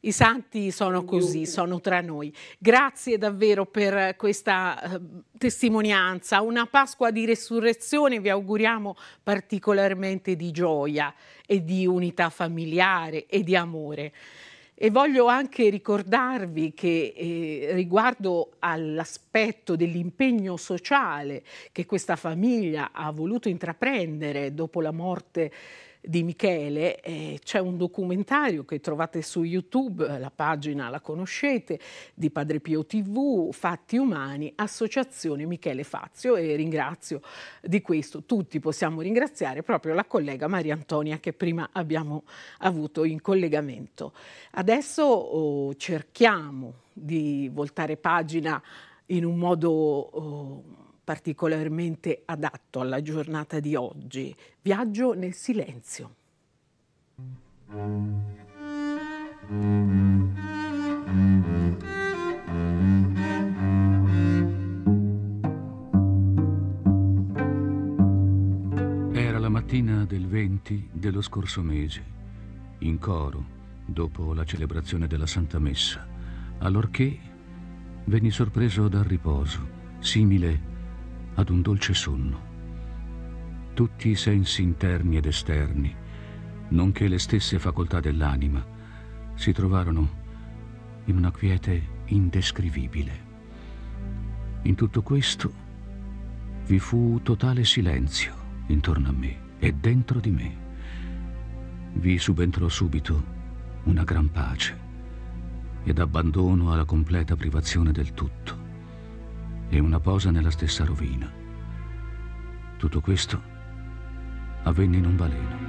[SPEAKER 1] i santi sono così, sono tra noi. Grazie davvero per eh, questa eh, testimonianza. Una Pasqua di resurrezione vi auguriamo particolarmente di gioia e di unità familiare e di amore. E voglio anche ricordarvi che eh, riguardo all'aspetto dell'impegno sociale che questa famiglia ha voluto intraprendere dopo la morte di di Michele, eh, c'è un documentario che trovate su YouTube, eh, la pagina la conoscete, di Padre Pio TV, Fatti Umani, Associazione Michele Fazio e ringrazio di questo, tutti possiamo ringraziare proprio la collega Maria Antonia che prima abbiamo avuto in collegamento. Adesso oh, cerchiamo di voltare pagina in un modo... Oh, particolarmente adatto alla giornata di oggi, Viaggio nel silenzio.
[SPEAKER 4] Era la mattina del 20 dello scorso mese, in coro, dopo la celebrazione della Santa Messa, allorché venni sorpreso dal riposo, simile a ad un dolce sonno. Tutti i sensi interni ed esterni, nonché le stesse facoltà dell'anima, si trovarono in una quiete indescrivibile. In tutto questo vi fu totale silenzio intorno a me e dentro di me. Vi subentrò subito una gran pace ed abbandono alla completa privazione del tutto e una posa nella stessa rovina. Tutto questo avvenne in un baleno.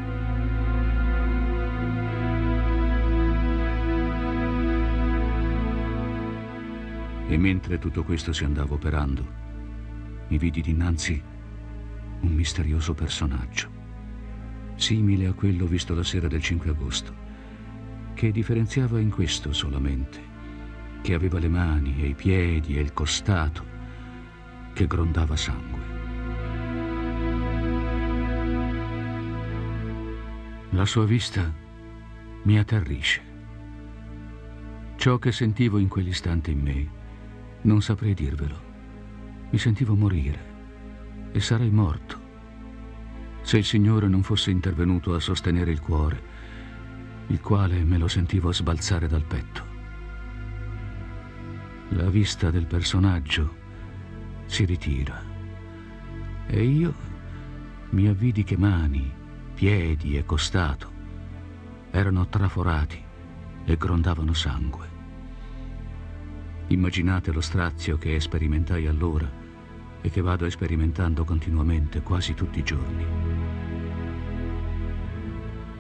[SPEAKER 4] E mentre tutto questo si andava operando, mi vidi dinanzi un misterioso personaggio, simile a quello visto la sera del 5 agosto, che differenziava in questo solamente, che aveva le mani e i piedi e il costato, che grondava sangue. La sua vista mi atterrisce. Ciò che sentivo in quell'istante in me, non saprei dirvelo. Mi sentivo morire e sarei morto se il Signore non fosse intervenuto a sostenere il cuore, il quale me lo sentivo sbalzare dal petto. La vista del personaggio si ritira. E io mi avvidi che mani, piedi e costato erano traforati e grondavano sangue. Immaginate lo strazio che sperimentai allora e che vado sperimentando continuamente quasi tutti i giorni.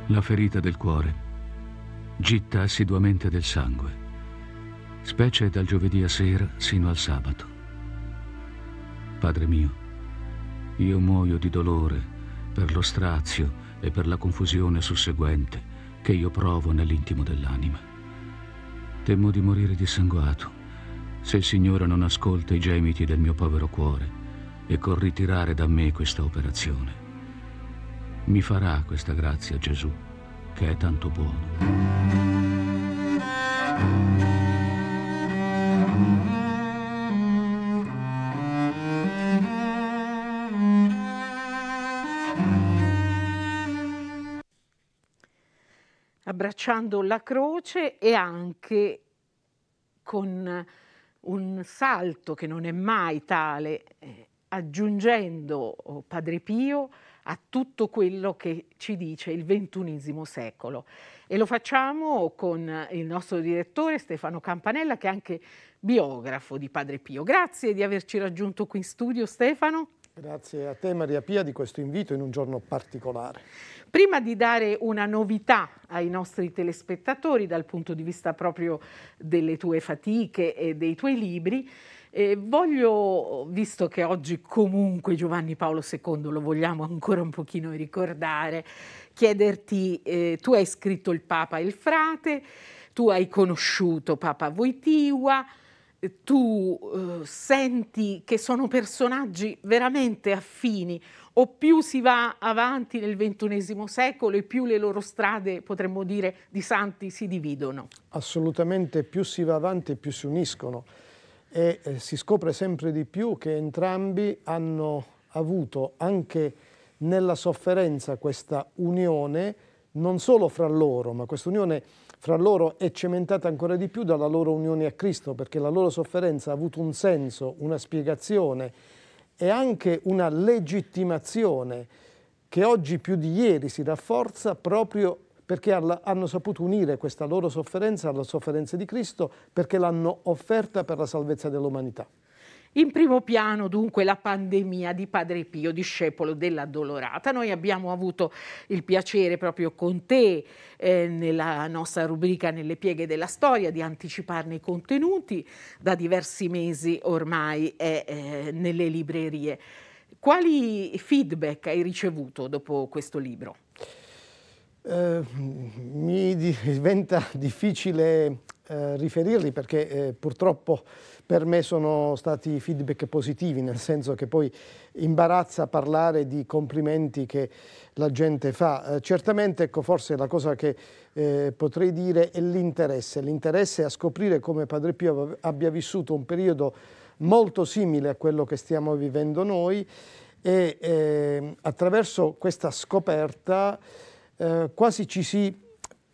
[SPEAKER 4] La ferita del cuore gitta assiduamente del sangue, specie dal giovedì a sera sino al sabato. Padre mio, io muoio di dolore per lo strazio e per la confusione susseguente che io provo nell'intimo dell'anima. Temo di morire dissanguato se il Signore non ascolta i gemiti del mio povero cuore e col ritirare da me questa operazione. Mi farà questa grazia Gesù, che è tanto buono.
[SPEAKER 1] abbracciando la croce e anche con un salto che non è mai tale, eh, aggiungendo oh, Padre Pio a tutto quello che ci dice il ventunesimo secolo. E lo facciamo con il nostro direttore Stefano Campanella, che è anche biografo di Padre Pio. Grazie di averci raggiunto qui in studio, Stefano.
[SPEAKER 6] Grazie a te Maria Pia di questo invito in un giorno particolare.
[SPEAKER 1] Prima di dare una novità ai nostri telespettatori dal punto di vista proprio delle tue fatiche e dei tuoi libri, eh, voglio, visto che oggi comunque Giovanni Paolo II lo vogliamo ancora un pochino ricordare, chiederti, eh, tu hai scritto il Papa e il Frate, tu hai conosciuto Papa Voitiva, eh, tu eh, senti che sono personaggi veramente affini o più si va avanti nel XXI secolo e più le loro strade, potremmo dire, di santi si dividono?
[SPEAKER 6] Assolutamente, più si va avanti più si uniscono e eh, si scopre sempre di più che entrambi hanno avuto anche nella sofferenza questa unione, non solo fra loro, ma questa unione fra loro è cementata ancora di più dalla loro unione a Cristo, perché la loro sofferenza ha avuto un senso, una spiegazione e anche una legittimazione che oggi più di ieri si rafforza proprio perché hanno saputo unire questa loro sofferenza alla sofferenza di Cristo, perché l'hanno offerta per la salvezza dell'umanità. In primo
[SPEAKER 1] piano dunque la pandemia di Padre Pio, discepolo della Dolorata. Noi abbiamo avuto il piacere proprio con te eh, nella nostra rubrica Nelle pieghe della storia di anticiparne i contenuti, da diversi mesi ormai è eh, nelle librerie. Quali feedback hai ricevuto dopo questo libro?
[SPEAKER 6] Eh, mi diventa difficile eh, riferirli perché eh, purtroppo per me sono stati feedback positivi, nel senso che poi imbarazza parlare di complimenti che la gente fa. Eh, certamente, ecco, forse la cosa che eh, potrei dire è l'interesse, l'interesse a scoprire come Padre Pio abbia vissuto un periodo molto simile a quello che stiamo vivendo noi e eh, attraverso questa scoperta eh, quasi ci si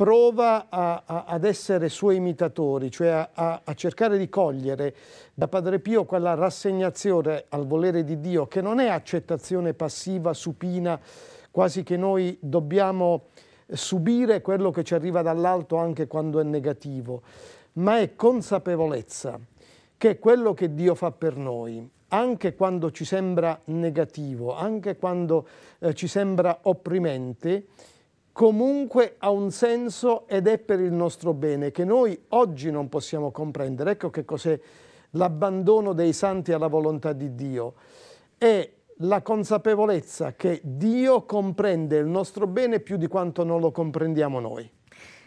[SPEAKER 6] prova a, a, ad essere suoi imitatori, cioè a, a, cercare di cogliere da Padre Pio quella rassegnazione al volere di Dio che non è accettazione passiva, supina, quasi che noi dobbiamo subire quello che ci arriva dall'alto anche quando è negativo, ma è consapevolezza che quello che Dio fa per noi, anche quando ci sembra negativo, anche quando eh, ci sembra opprimente, comunque ha un senso ed è per il nostro bene, che noi oggi non possiamo comprendere. Ecco che cos'è l'abbandono dei santi alla volontà di Dio. È la consapevolezza che Dio comprende il nostro bene più di quanto non lo comprendiamo noi.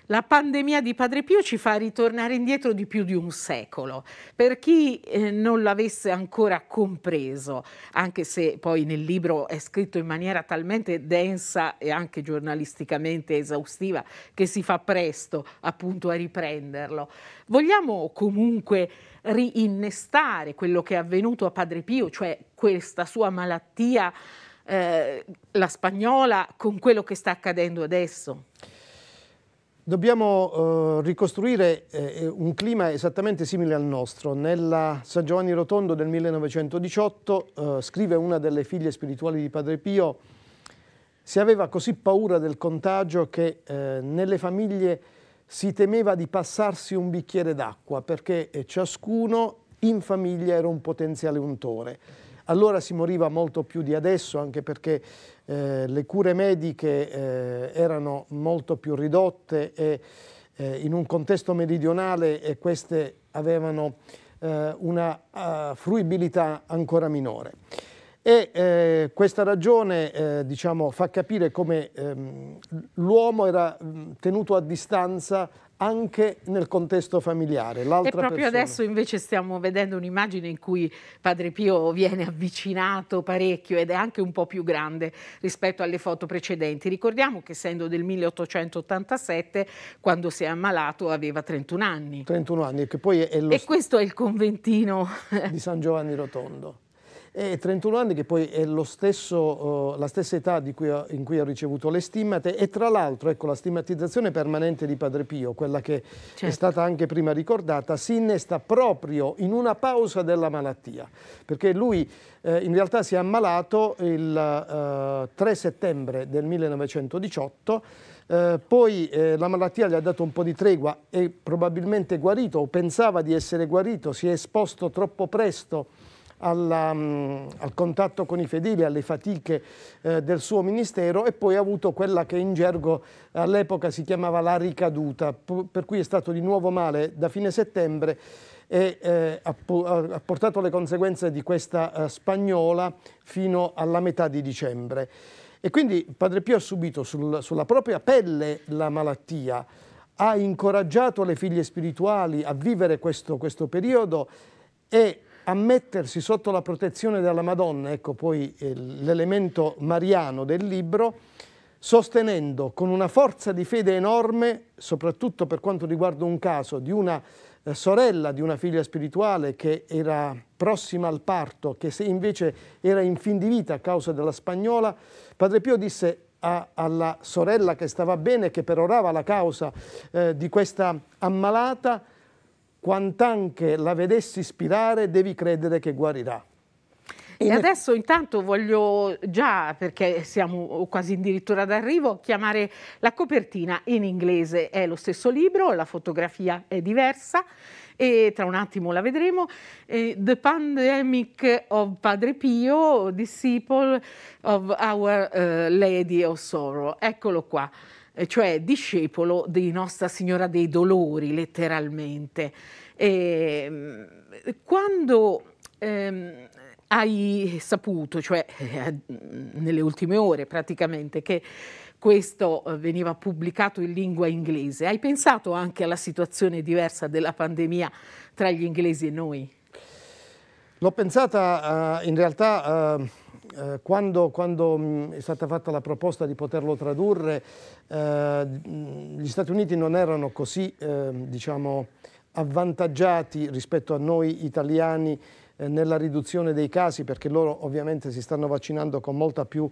[SPEAKER 1] La pandemia di Padre Pio ci fa ritornare indietro di più di un secolo. Per chi eh, non l'avesse ancora compreso, anche se poi nel libro è scritto in maniera talmente densa e anche giornalisticamente esaustiva che si fa presto appunto a riprenderlo, vogliamo comunque riinnestare quello che è avvenuto a Padre Pio, cioè questa sua malattia, eh, la spagnola, con quello che sta accadendo adesso?
[SPEAKER 6] Dobbiamo eh, ricostruire eh, eh, un clima esattamente simile al nostro. Nella San Giovanni Rotondo del 1918 eh, scrive una delle figlie spirituali di Padre Pio si aveva così paura del contagio che eh, nelle famiglie si temeva di passarsi un bicchiere d'acqua perché eh, ciascuno in famiglia era un potenziale untore. Allora si moriva molto più di adesso anche perché eh, le cure mediche eh, erano molto più ridotte e eh, in un contesto meridionale queste avevano eh, una uh, fruibilità ancora minore. E eh, questa ragione eh, diciamo, fa capire come ehm, l'uomo era mm, tenuto a distanza anche nel contesto familiare. e proprio persona. adesso
[SPEAKER 1] invece stiamo vedendo un'immagine in cui Padre Pio viene avvicinato parecchio ed è anche un po' più grande rispetto alle foto precedenti. Ricordiamo che essendo del 1887, quando si è ammalato aveva 31
[SPEAKER 6] anni. 31 anni, che poi è lo... E questo è il conventino di San Giovanni Rotondo e 31 anni che poi è stesso, uh, la stessa età cui ho, in cui ha ricevuto le stimmate e tra l'altro ecco, la stigmatizzazione permanente di Padre Pio, quella che certo. è stata anche prima ricordata, si innesta proprio in una pausa della malattia, perché lui eh, in realtà si è ammalato il uh, eh, 3 settembre del 1918, eh, poi eh, la malattia gli ha dato un po' di tregua, e probabilmente guarito o pensava di essere guarito, si è esposto troppo presto alla, mm, al contatto con i fedeli, alle fatiche eh, del suo ministero e poi ha avuto quella che in gergo all'epoca si chiamava la ricaduta, per cui è stato di nuovo male da fine settembre e eh, ha, ha, portato le conseguenze di questa eh, spagnola fino alla metà di dicembre. E quindi Padre Pio ha subito sul, sulla propria pelle la malattia, ha incoraggiato le figlie spirituali a vivere questo, questo periodo e a mettersi sotto la protezione della Madonna, ecco poi eh, l'elemento mariano del libro, sostenendo con una forza di fede enorme, soprattutto per quanto riguarda un caso di una eh, sorella, di una figlia spirituale che era prossima al parto, che invece era in fin di vita a causa della spagnola, Padre Pio disse a, alla sorella che stava bene, che perorava la causa eh, di questa ammalata, quant'anche la vedessi spirare, devi credere che guarirà.
[SPEAKER 1] E adesso intanto voglio già, perché siamo quasi addirittura d'arrivo, chiamare la copertina in inglese. È lo stesso libro, la fotografia è diversa e tra un attimo la vedremo. The Pandemic of Padre Pio, Disciple of Our eh, Lady of Sorrow. Eccolo qua cioè discepolo di Nostra Signora dei Dolori, letteralmente. E, ehm, quando ehm, hai saputo, cioè eh, nelle ultime ore praticamente, che questo eh, veniva pubblicato in lingua inglese, hai pensato anche alla situazione diversa della pandemia tra gli inglesi e noi?
[SPEAKER 6] L'ho pensata uh, in realtà... Uh eh, quando, quando, mm, è stata fatta la proposta di poterlo tradurre, eh, mm, gli Stati Uniti non erano così eh, diciamo, avvantaggiati rispetto a noi italiani eh, nella riduzione dei casi, perché loro ovviamente si stanno vaccinando con molta più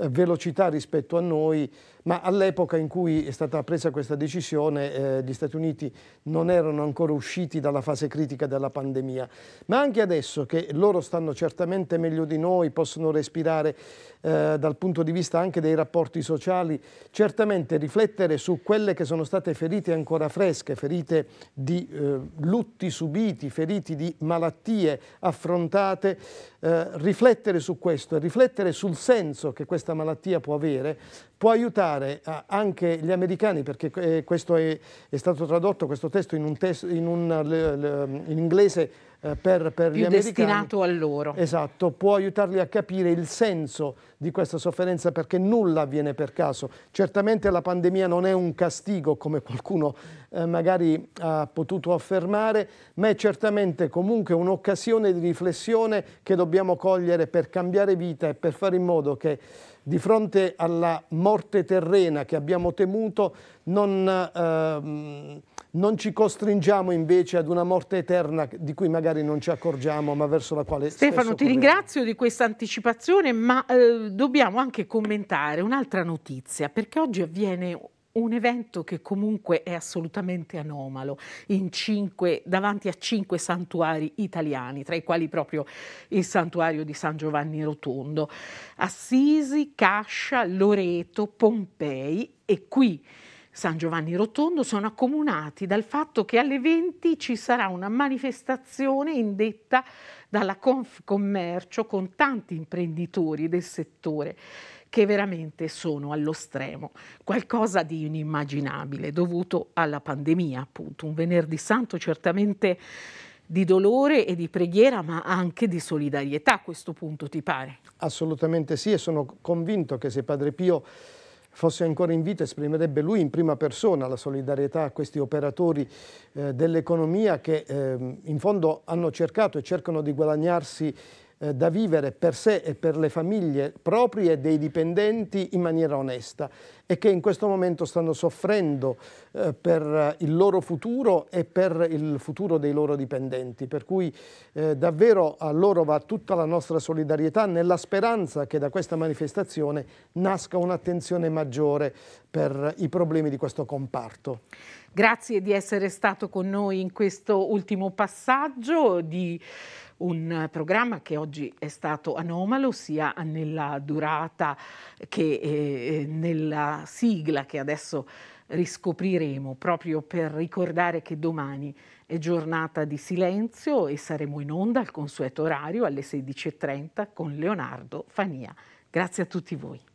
[SPEAKER 6] eh, velocità rispetto a noi, ma all'epoca in cui è stata presa questa decisione eh, gli Stati Uniti non erano ancora usciti dalla fase critica della pandemia, ma anche adesso che loro stanno certamente meglio di noi, possono respirare eh, dal punto di vista anche dei rapporti sociali, certamente riflettere su quelle che sono state ferite ancora fresche, ferite di eh, lutti subiti, feriti di malattie affrontate, eh, riflettere su questo e riflettere sul senso che questa malattia può avere, può aiutare aiutare anche gli americani, perché eh, questo è, è stato tradotto, questo testo, in un, testo, in un in inglese eh, per, per gli americani. destinato a loro. Esatto, può aiutarli a capire il senso di questa sofferenza perché nulla avviene per caso. Certamente la pandemia non è un castigo come qualcuno eh, magari ha potuto affermare, ma è certamente comunque un'occasione di riflessione che dobbiamo cogliere per cambiare vita e per fare in modo che di fronte alla morte terrena che abbiamo temuto non, ehm, non, ci costringiamo invece ad una morte eterna di cui magari non ci accorgiamo ma verso la quale Stefano ti
[SPEAKER 1] ringrazio di questa anticipazione ma eh, dobbiamo anche commentare un'altra notizia perché oggi avviene un evento che comunque è assolutamente anomalo cinque, davanti a cinque santuari italiani, tra i quali proprio il santuario di San Giovanni Rotondo, Assisi, Cascia, Loreto, Pompei e qui San Giovanni Rotondo sono accomunati dal fatto che alle 20 ci sarà una manifestazione indetta dalla Confcommercio con tanti imprenditori del settore che veramente sono allo stremo, qualcosa di inimmaginabile dovuto alla pandemia, appunto, un venerdì santo certamente di dolore e di preghiera, ma anche di solidarietà
[SPEAKER 6] a questo punto, ti pare? Assolutamente sì e sono convinto che se Padre Pio fosse ancora in vita esprimerebbe lui in prima persona la solidarietà a questi operatori eh, dell'economia che eh, in fondo hanno cercato e cercano di guadagnarsi eh, da vivere per sé e per le famiglie proprie dei dipendenti in maniera onesta e che in questo momento stanno soffrendo eh, per eh, il loro futuro e per il futuro dei loro dipendenti. Per cui eh, davvero a loro va tutta la nostra solidarietà nella speranza che da questa manifestazione nasca un'attenzione maggiore per i problemi di questo comparto.
[SPEAKER 1] Grazie di essere stato con noi in questo ultimo passaggio di un programma che oggi è stato anomalo sia nella durata che eh, nella sigla che adesso riscopriremo proprio per ricordare che domani è giornata di silenzio e saremo in onda al consueto orario alle 16.30 con Leonardo Fania. Grazie a tutti voi.